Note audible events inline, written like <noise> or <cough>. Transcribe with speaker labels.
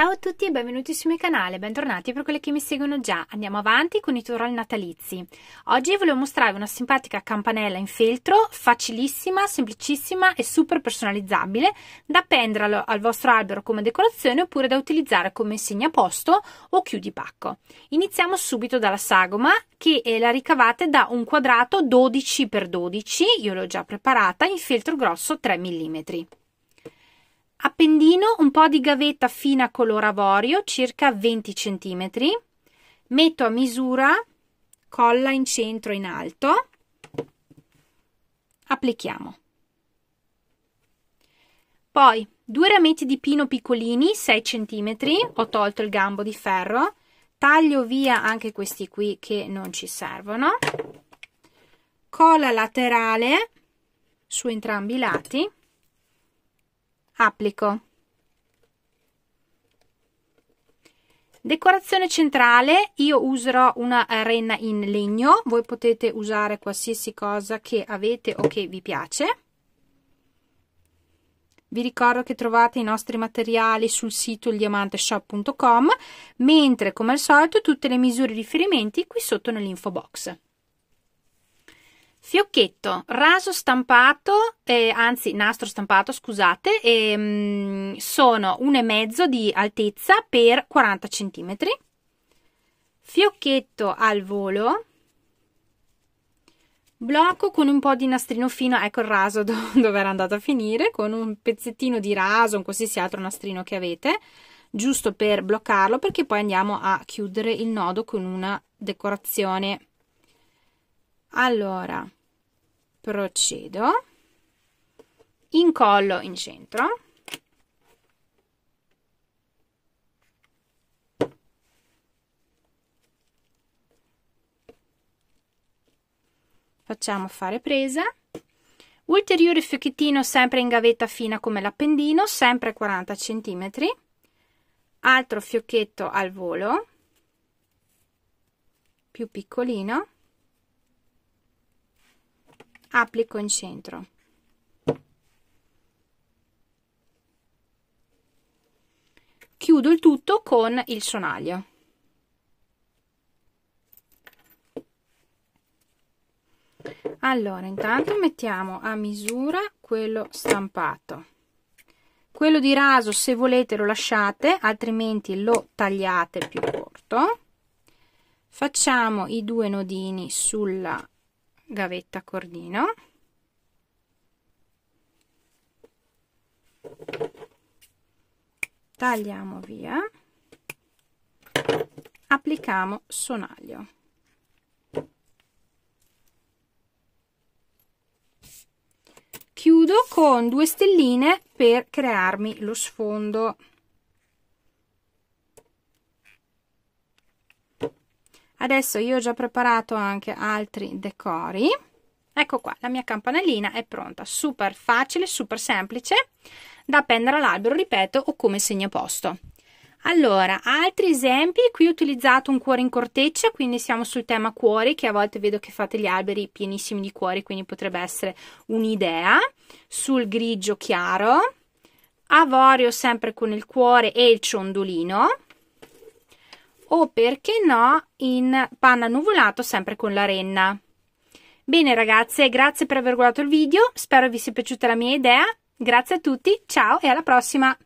Speaker 1: Ciao a tutti e benvenuti sul mio canale, bentornati per quelli che mi seguono già. Andiamo avanti con i tutorial natalizi. Oggi volevo mostrarvi una simpatica campanella in feltro, facilissima, semplicissima e super personalizzabile, da appendere al vostro albero come decorazione oppure da utilizzare come insegna posto o chiudi pacco. Iniziamo subito dalla sagoma che eh, la ricavate da un quadrato 12x12, io l'ho già preparata, in feltro grosso 3 mm. Appendino un po' di gavetta fina color avorio, circa 20 cm. Metto a misura, colla in centro in alto. Applichiamo. Poi due rametti di pino piccolini, 6 cm, ho tolto il gambo di ferro. Taglio via anche questi qui che non ci servono. Cola laterale su entrambi i lati applico. Decorazione centrale, io userò una eh, renna in legno, voi potete usare qualsiasi cosa che avete o che vi piace. Vi ricordo che trovate i nostri materiali sul sito ildiamanteshop.com, mentre come al solito tutte le misure e riferimenti qui sotto nell'info box. Fiocchetto, raso stampato, eh, anzi nastro stampato, scusate, ehm, e, mm, sono mezzo di altezza per 40 cm. Fiocchetto al volo, blocco con un po' di nastrino fino, ecco il raso <laughs> do dove era andato a finire, con un pezzettino di raso, un qualsiasi altro nastrino che avete, giusto per bloccarlo perché poi andiamo a chiudere il nodo con una decorazione. Allora, procedo, incollo in centro, facciamo fare presa, ulteriore fiocchettino sempre in gavetta fina come l'appendino, sempre 40 cm, altro fiocchetto al volo, più piccolino, applico in centro chiudo il tutto con il sonaglio allora intanto mettiamo a misura quello stampato quello di raso se volete lo lasciate altrimenti lo tagliate più corto facciamo i due nodini sulla gavetta cordino tagliamo via applichiamo sonaglio chiudo con due stelline per crearmi lo sfondo Adesso io ho già preparato anche altri decori. Ecco qua, la mia campanellina è pronta, super facile, super semplice, da appendere all'albero, ripeto, o come segnaposto. Allora, altri esempi, qui ho utilizzato un cuore in corteccia, quindi siamo sul tema cuori, che a volte vedo che fate gli alberi pienissimi di cuori, quindi potrebbe essere un'idea, sul grigio chiaro, avorio sempre con il cuore e il ciondolino, o perché no in panna nuvolato sempre con la renna. Bene ragazze, grazie per aver guardato il video, spero vi sia piaciuta la mia idea, grazie a tutti, ciao e alla prossima!